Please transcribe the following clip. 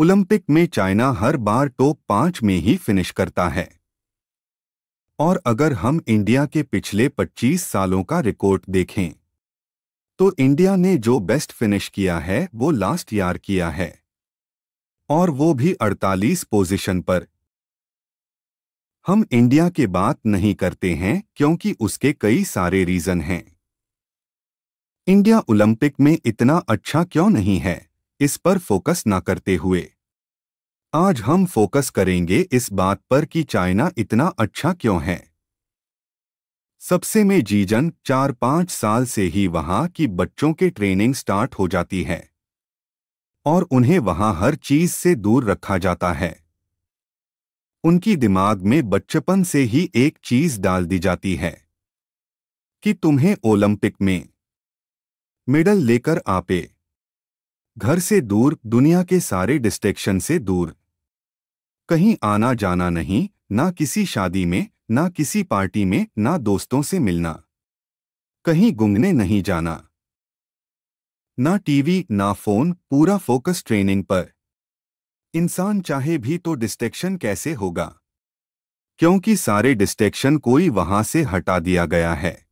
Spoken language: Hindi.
ओलंपिक में चाइना हर बार टॉप पांच में ही फिनिश करता है और अगर हम इंडिया के पिछले 25 सालों का रिकॉर्ड देखें तो इंडिया ने जो बेस्ट फिनिश किया है वो लास्ट ईयर किया है और वो भी 48 पोजीशन पर हम इंडिया के बात नहीं करते हैं क्योंकि उसके कई सारे रीजन हैं इंडिया ओलंपिक में इतना अच्छा क्यों नहीं है इस पर फोकस न करते हुए आज हम फोकस करेंगे इस बात पर कि चाइना इतना अच्छा क्यों है सबसे में जीजन चार पांच साल से ही वहां की बच्चों के ट्रेनिंग स्टार्ट हो जाती है और उन्हें वहां हर चीज से दूर रखा जाता है उनकी दिमाग में बच्चपन से ही एक चीज डाल दी जाती है कि तुम्हें ओलंपिक में मेडल लेकर आपे घर से दूर दुनिया के सारे डिस्ट्रेक्शन से दूर कहीं आना जाना नहीं ना किसी शादी में ना किसी पार्टी में ना दोस्तों से मिलना कहीं गुंगने नहीं जाना ना टीवी ना फोन पूरा फोकस ट्रेनिंग पर इंसान चाहे भी तो डिस्ट्रेक्शन कैसे होगा क्योंकि सारे डिस्ट्रेक्शन कोई वहां से हटा दिया गया है